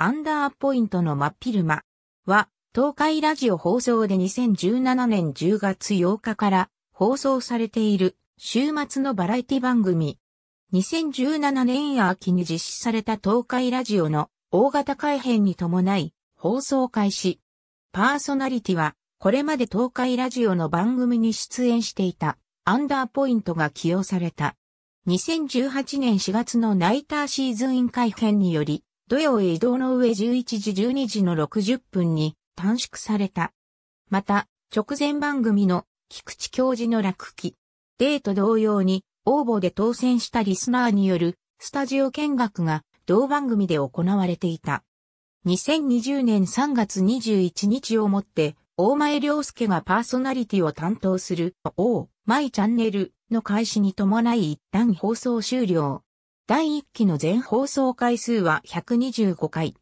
アンダーポイントの真昼間は、東海ラジオ放送で2017年10月8日から放送されている週末のバラエティ番組。2017年秋に実施された東海ラジオの大型改編に伴い放送開始。パーソナリティはこれまで東海ラジオの番組に出演していたアンダーポイントが起用された。2018年4月のナイターシーズンイン改編により土曜へ移動の上11時12時の60分に短縮された。また、直前番組の菊池教授の落記。デート同様に応募で当選したリスナーによるスタジオ見学が同番組で行われていた。2020年3月21日をもって大前良介がパーソナリティを担当する、おう、マイチャンネルの開始に伴い一旦放送終了。第1期の全放送回数は125回。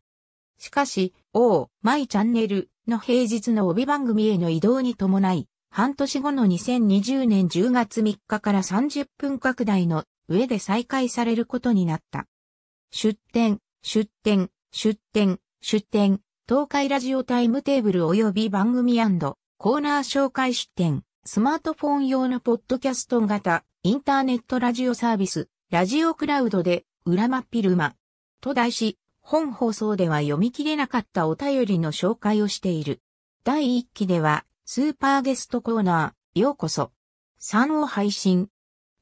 しかし、O、マイチャンネルの平日の帯番組への移動に伴い、半年後の2020年10月3日から30分拡大の上で再開されることになった。出展、出展、出展、出展、東海ラジオタイムテーブル及び番組コーナー紹介出展、スマートフォン用のポッドキャスト型、インターネットラジオサービス、ラジオクラウドで、裏間ピルマ、と題し、本放送では読み切れなかったお便りの紹介をしている。第1期では、スーパーゲストコーナー、ようこそ、3を配信。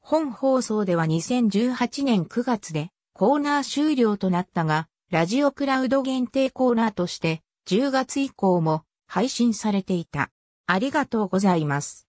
本放送では2018年9月で、コーナー終了となったが、ラジオクラウド限定コーナーとして、10月以降も配信されていた。ありがとうございます。